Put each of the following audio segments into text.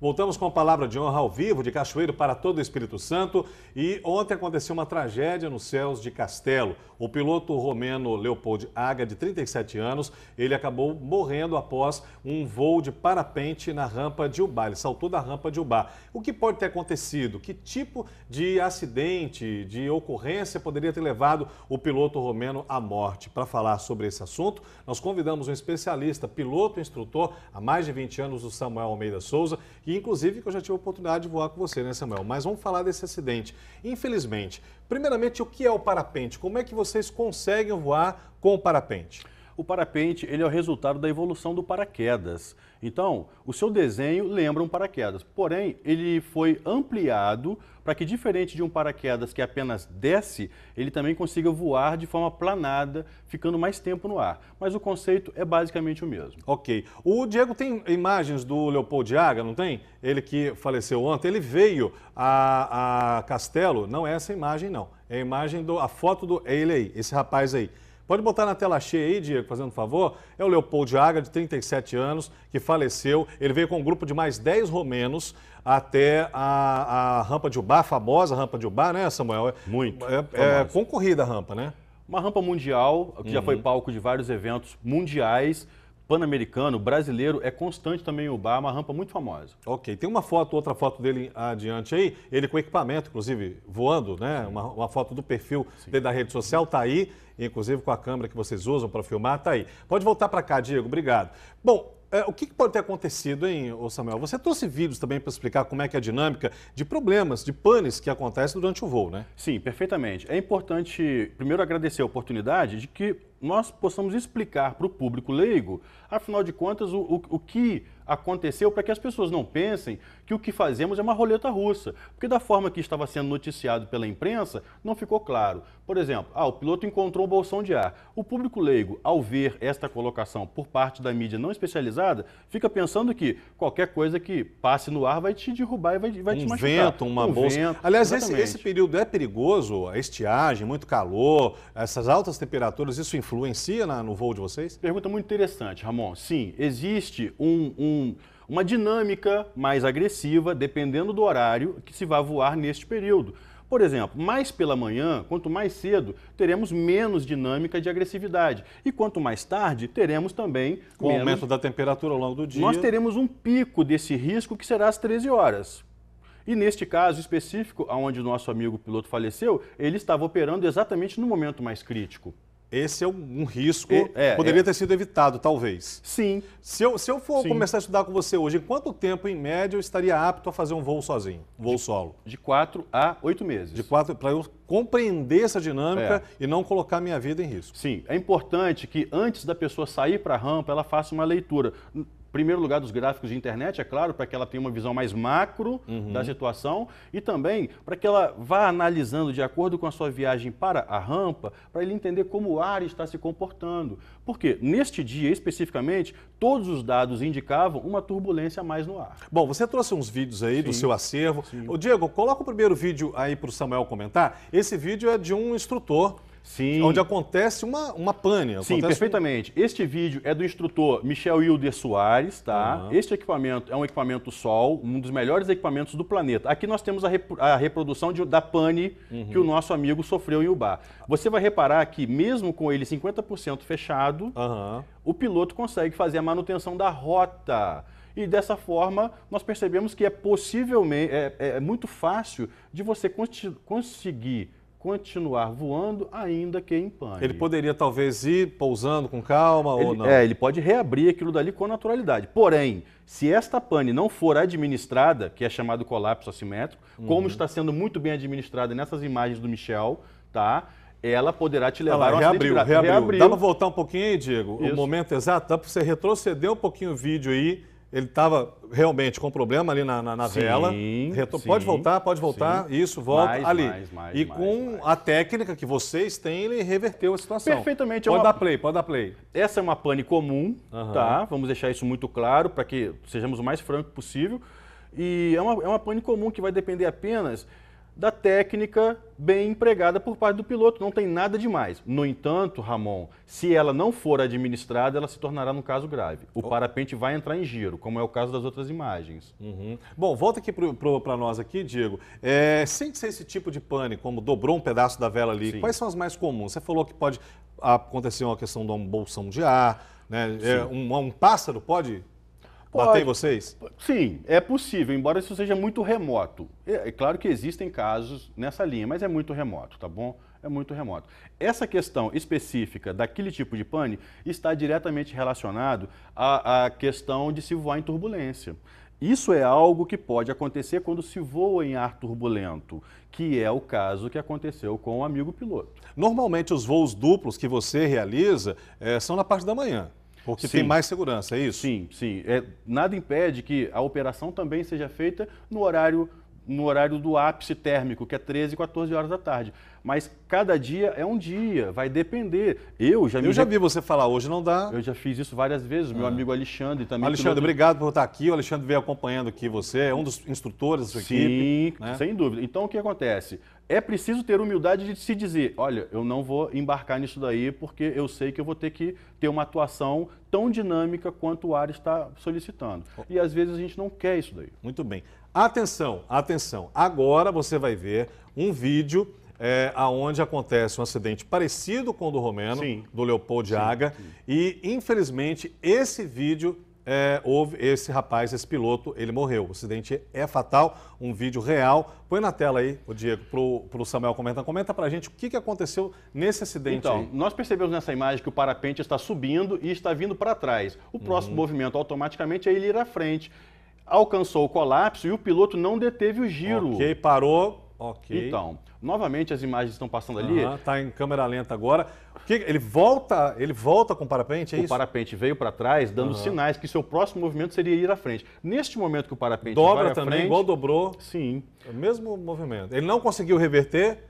Voltamos com a palavra de honra ao vivo de Cachoeiro para todo o Espírito Santo e ontem aconteceu uma tragédia nos céus de Castelo. O piloto romeno Leopold Aga, de 37 anos, ele acabou morrendo após um voo de parapente na rampa de Ubar. Ele saltou da rampa de Ubar. O que pode ter acontecido? Que tipo de acidente, de ocorrência poderia ter levado o piloto romeno à morte? Para falar sobre esse assunto, nós convidamos um especialista, piloto e instrutor há mais de 20 anos, o Samuel Almeida Souza, e inclusive que eu já tive a oportunidade de voar com você, né, Samuel? Mas vamos falar desse acidente. Infelizmente, primeiramente, o que é o parapente? Como é que vocês conseguem voar com o parapente? o parapente ele é o resultado da evolução do paraquedas. Então, o seu desenho lembra um paraquedas, porém, ele foi ampliado para que, diferente de um paraquedas que apenas desce, ele também consiga voar de forma planada, ficando mais tempo no ar. Mas o conceito é basicamente o mesmo. Ok. O Diego tem imagens do Leopoldo Diaga, não tem? Ele que faleceu ontem, ele veio a, a Castelo, não é essa imagem, não. É a imagem, do, a foto do. É ele aí, esse rapaz aí. Pode botar na tela cheia aí, Diego, fazendo favor. É o Leopoldo Aga, de 37 anos, que faleceu. Ele veio com um grupo de mais 10 romenos até a, a rampa de Ubar, a famosa rampa de Ubar, né, Samuel? É, Muito. É, é concorrida a rampa, né? Uma rampa mundial, que uhum. já foi uhum. palco de vários eventos mundiais pan-americano, brasileiro, é constante também em Ubar, é uma rampa muito famosa. Ok, tem uma foto, outra foto dele adiante aí, ele com equipamento, inclusive, voando, né? Uma, uma, foto do perfil dele da rede social, tá aí, inclusive com a câmera que vocês usam para filmar, tá aí. Pode voltar para cá, Diego, obrigado. Bom, é, o que, que, pode ter acontecido, hein, Samuel? Você trouxe vídeos também para explicar como é que é a dinâmica de problemas, de panes que acontecem durante o voo, né? Sim, perfeitamente. É importante, primeiro, agradecer a oportunidade de que nós possamos explicar para o público leigo, afinal de contas, o, o, o que aconteceu para que as pessoas não pensem que o que fazemos é uma roleta russa, porque da forma que estava sendo noticiado pela imprensa, não ficou claro. Por exemplo, ah, o piloto encontrou um bolsão de ar. O público leigo, ao ver esta colocação por parte da mídia não especializada, fica pensando que qualquer coisa que passe no ar vai te derrubar e vai, vai um te machucar. Vento, uma um bolsa. Vento, Aliás, esse, esse, período é perigoso, a estiagem, muito calor, essas altas temperaturas, isso influencia na, no voo de vocês? Pergunta muito interessante, Ramon. Sim, existe um, um uma dinâmica mais agressiva, dependendo do horário que se vai voar neste período. Por exemplo, mais pela manhã, quanto mais cedo, teremos menos dinâmica de agressividade. E quanto mais tarde, teremos também. Com menos... o aumento da temperatura ao longo do dia. Nós teremos um pico desse risco que será às 13 horas. E neste caso específico, onde o nosso amigo piloto faleceu, ele estava operando exatamente no momento mais crítico. Esse é um risco e, é, poderia é. ter sido evitado, talvez. Sim. Se eu, se eu for Sim. começar a estudar com você hoje, em quanto tempo, em média, eu estaria apto a fazer um voo sozinho, um voo de, solo? De quatro a oito meses. De quatro, para eu compreender essa dinâmica é. e não colocar minha vida em risco. Sim. É importante que antes da pessoa sair para a rampa, ela faça uma leitura primeiro lugar dos gráficos de internet, é claro, para que ela tenha uma visão mais macro uhum. da situação e também para que ela vá analisando de acordo com a sua viagem para a rampa, para ele entender como o ar está se comportando. Porque neste dia especificamente, todos os dados indicavam uma turbulência mais no ar. Bom, você trouxe uns vídeos aí sim, do seu acervo. Sim. Ô, Diego, coloca o primeiro vídeo aí para o Samuel comentar. Esse vídeo é de um instrutor Sim. Onde acontece uma, uma pane. Acontece Sim, perfeitamente. Um... Este vídeo é do instrutor Michel Hilder Soares, tá? Uhum. Este equipamento é um equipamento Sol, um dos melhores equipamentos do planeta. Aqui nós temos a, rep a reprodução de, da pane uhum. que o nosso amigo sofreu em Ubar. Você vai reparar que mesmo com ele 50% fechado, uhum. o piloto consegue fazer a manutenção da rota e dessa forma nós percebemos que é possivelmente é, é muito fácil de você conseguir continuar voando, ainda que em pane. Ele poderia talvez ir pousando com calma ele, ou não? É, ele pode reabrir aquilo dali com naturalidade. Porém, se esta pane não for administrada, que é chamado colapso assimétrico, uhum. como está sendo muito bem administrada nessas imagens do Michel, tá? Ela poderá te levar ah, lá, reabriu, reabriu, reabriu. Dá para voltar um pouquinho aí, Diego? Isso. O momento é exato? Dá para você retroceder um pouquinho o vídeo aí ele estava realmente com problema ali na, na, na sim, vela. Retor... Sim, pode voltar, pode voltar. Sim. Isso, volta mais, ali. Mais, mais, e com a técnica que vocês têm, ele reverteu a situação. Perfeitamente. É pode é uma... dar play, pode dar play. Essa é uma pane comum, uhum. tá? Vamos deixar isso muito claro para que sejamos o mais franco possível. E é uma, é uma pane comum que vai depender apenas da técnica bem empregada por parte do piloto, não tem nada demais. No entanto, Ramon, se ela não for administrada, ela se tornará no caso grave. O oh. parapente vai entrar em giro, como é o caso das outras imagens. Uhum. Bom, volta aqui para nós aqui, Diego. É, sem ser esse tipo de pane, como dobrou um pedaço da vela ali, Sim. quais são as mais comuns? Você falou que pode acontecer uma questão de um bolsão de ar, né? É, um, um pássaro pode Pode. Bater vocês? Sim, é possível, embora isso seja muito remoto. É, é claro que existem casos nessa linha, mas é muito remoto, tá bom? É muito remoto. Essa questão específica daquele tipo de pane está diretamente relacionado à, à questão de se voar em turbulência. Isso é algo que pode acontecer quando se voa em ar turbulento, que é o caso que aconteceu com o um amigo piloto. Normalmente os voos duplos que você realiza é, são na parte da manhã. Porque sim. tem mais segurança, é isso? Sim, sim. É, nada impede que a operação também seja feita no horário no horário do ápice térmico, que é 13, 14 horas da tarde. Mas cada dia é um dia, vai depender. Eu já Eu já vi você falar hoje, não dá. Eu já fiz isso várias vezes, meu ah. amigo Alexandre também. Alexandre, piloto... obrigado por estar aqui. O Alexandre veio acompanhando aqui você, é um dos instrutores da sua Sim, equipe. Sim, né? sem dúvida. Então o que acontece? é preciso ter humildade de se dizer, olha, eu não vou embarcar nisso daí porque eu sei que eu vou ter que ter uma atuação tão dinâmica quanto o ar está solicitando. E às vezes a gente não quer isso daí. Muito bem. Atenção, atenção. Agora você vai ver um vídeo é, aonde acontece um acidente parecido com o do Romeno, sim. do Leopoldo de Aga, e infelizmente esse vídeo é, houve esse rapaz, esse piloto, ele morreu. O acidente é fatal, um vídeo real. Põe na tela aí, o Diego, para o Samuel comentar. Comenta para a gente o que, que aconteceu nesse acidente. Então, aí. nós percebemos nessa imagem que o parapente está subindo e está vindo para trás. O uhum. próximo uhum. movimento automaticamente é ele ir à frente. Alcançou o colapso e o piloto não deteve o giro. Ok, parou, Ok. Então, novamente as imagens estão passando ali. Está em câmera lenta agora. Que, ele volta, ele volta com o parapente, é o isso? O parapente veio para trás, dando uhum. sinais que seu próximo movimento seria ir à frente. Neste momento que o parapente dobra também, frente, igual dobrou. Sim. É o mesmo movimento. Ele não conseguiu reverter.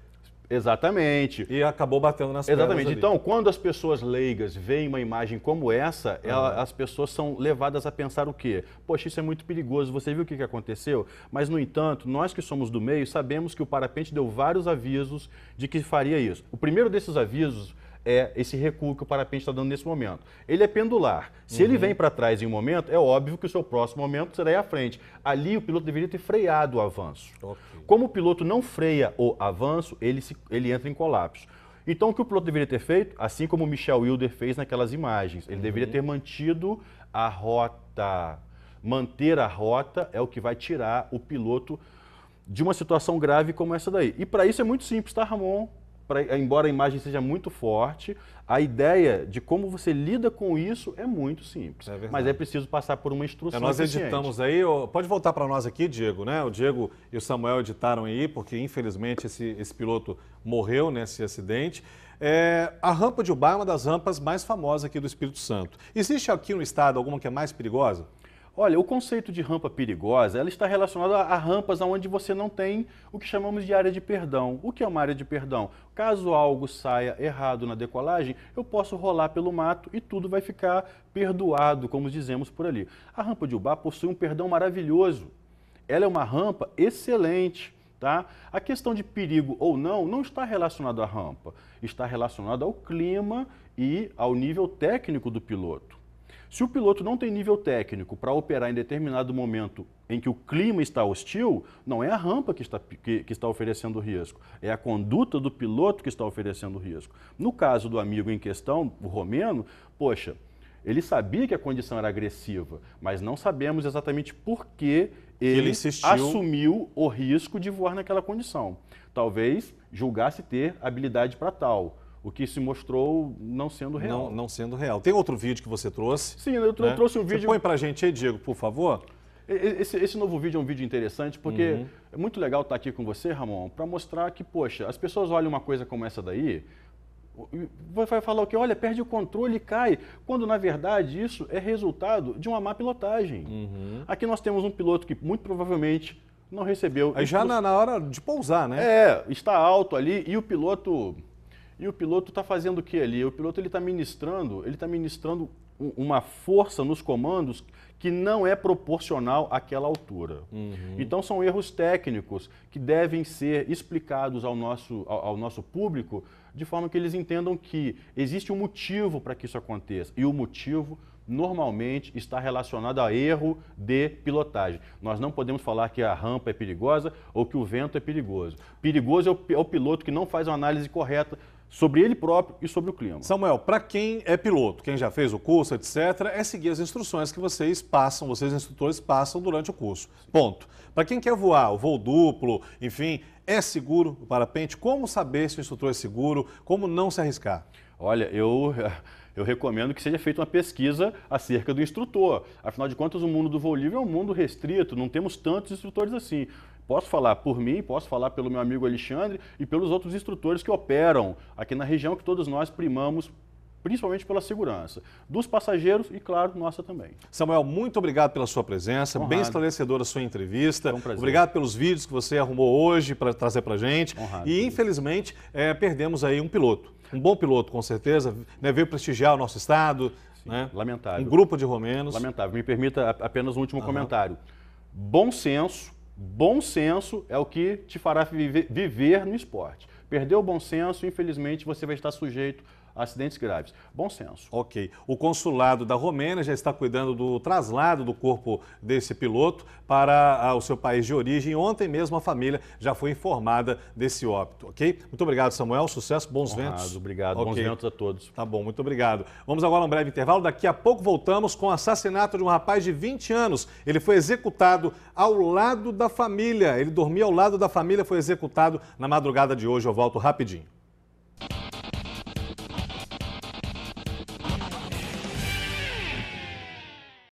Exatamente. E acabou batendo nas Exatamente. Então, quando as pessoas leigas veem uma imagem como essa, uhum. ela, as pessoas são levadas a pensar o quê? Poxa, isso é muito perigoso, você viu o que, que aconteceu? Mas, no entanto, nós que somos do meio sabemos que o parapente deu vários avisos de que faria isso. O primeiro desses avisos é esse recuo que o parapente está dando nesse momento. Ele é pendular. Se uhum. ele vem para trás em um momento, é óbvio que o seu próximo momento será a à frente. Ali o piloto deveria ter freado o avanço. Okay. Como o piloto não freia o avanço, ele, se, ele entra em colapso. Então, o que o piloto deveria ter feito, assim como o Michel Wilder fez naquelas imagens, ele uhum. deveria ter mantido a rota. Manter a rota é o que vai tirar o piloto de uma situação grave como essa daí. E para isso é muito simples, tá, Ramon? pra, embora a imagem seja muito forte, a ideia de como você lida com isso é muito simples. É mas é preciso passar por uma instrução. É, nós eficiente. editamos aí, pode voltar para nós aqui, Diego, né? O Diego e o Samuel editaram aí, porque infelizmente esse, esse piloto morreu nesse acidente. É, a rampa de Ubar é uma das rampas mais famosas aqui do Espírito Santo. Existe aqui no estado alguma que é mais perigosa? Olha, o conceito de rampa perigosa, ela está relacionada a, rampas onde você não tem o que chamamos de área de perdão. O que é uma área de perdão? Caso algo saia errado na decolagem, eu posso rolar pelo mato e tudo vai ficar perdoado, como dizemos por ali. A rampa de Ubar possui um perdão maravilhoso. Ela é uma rampa excelente. Tá? A questão de perigo ou não não está relacionada à rampa, está relacionada ao clima e ao nível técnico do piloto. Se o piloto não tem nível técnico para operar em determinado momento em que o clima está hostil, não é a rampa que está, que, que está oferecendo risco, é a conduta do piloto que está oferecendo risco. No caso do amigo em questão, o romeno, poxa, ele sabia que a condição era agressiva, mas não sabemos exatamente por que ele, ele assumiu o risco de voar naquela condição. Talvez julgasse ter habilidade para tal o que se mostrou não sendo real. Não, não, sendo real. Tem outro vídeo que você trouxe? Sim, eu, né? trouxe um vídeo. Você põe para a gente aí, Diego, por favor. Esse, esse, novo vídeo é um vídeo interessante porque uhum. é muito legal estar tá aqui com você, Ramon, para mostrar que, poxa, as pessoas olham uma coisa como essa daí, vai falar o quê? Olha, perde o controle e cai. Quando, na verdade, isso é resultado de uma má pilotagem. Uhum. Aqui nós temos um piloto que muito provavelmente não recebeu. Aí já na, na hora de pousar, né? É, está alto ali e o piloto e o piloto está fazendo o que ali? O piloto ele está ministrando, ele está ministrando uma força nos comandos que não é proporcional àquela altura. Uhum. Então são erros técnicos que devem ser explicados ao nosso, ao, ao nosso público de forma que eles entendam que existe um motivo para que isso aconteça. E o motivo normalmente está relacionado a erro de pilotagem. Nós não podemos falar que a rampa é perigosa ou que o vento é perigoso. Perigoso é o, é o piloto que não faz uma análise correta sobre ele próprio e sobre o clima. Samuel, para quem é piloto, quem já fez o curso, etc., é seguir as instruções que vocês passam, vocês instrutores passam durante o curso. Ponto. Para quem quer voar, o voo duplo, enfim, é seguro o parapente? Como saber se o instrutor é seguro? Como não se arriscar? Olha, eu eu recomendo que seja feita uma pesquisa acerca do instrutor. Afinal de contas, o mundo do voo livre é um mundo restrito, não temos tantos instrutores assim. Posso falar por mim, posso falar pelo meu amigo Alexandre e pelos outros instrutores que operam aqui na região que todos nós primamos principalmente pela segurança dos passageiros e, claro, nossa também. Samuel, muito obrigado pela sua presença, Honrado. bem esclarecedora a sua entrevista. um obrigado pelos vídeos que você arrumou hoje para trazer para a gente. Honrado, e, infelizmente, é, perdemos aí um piloto, um bom piloto, com certeza, né, veio prestigiar o nosso estado. Sim, né? Lamentável. Um grupo de romenos. Lamentável. Me permita apenas um último comentário. Bom senso, Bom senso é o que te fará viver no esporte. Perdeu o bom senso, infelizmente você vai estar sujeito acidentes graves. Bom senso. Ok. O consulado da Romênia já está cuidando do traslado do corpo desse piloto para ah, o seu país de origem. Ontem mesmo a família já foi informada desse óbito, ok? Muito obrigado, Samuel. Sucesso, bons Honrado, ventos. Obrigado, okay. bons ventos a todos. Tá bom, muito obrigado. Vamos agora a um breve intervalo. Daqui a pouco voltamos com o assassinato de um rapaz de 20 anos. Ele foi executado ao lado da família. Ele dormia ao lado da família, foi executado na madrugada de hoje. Eu volto rapidinho.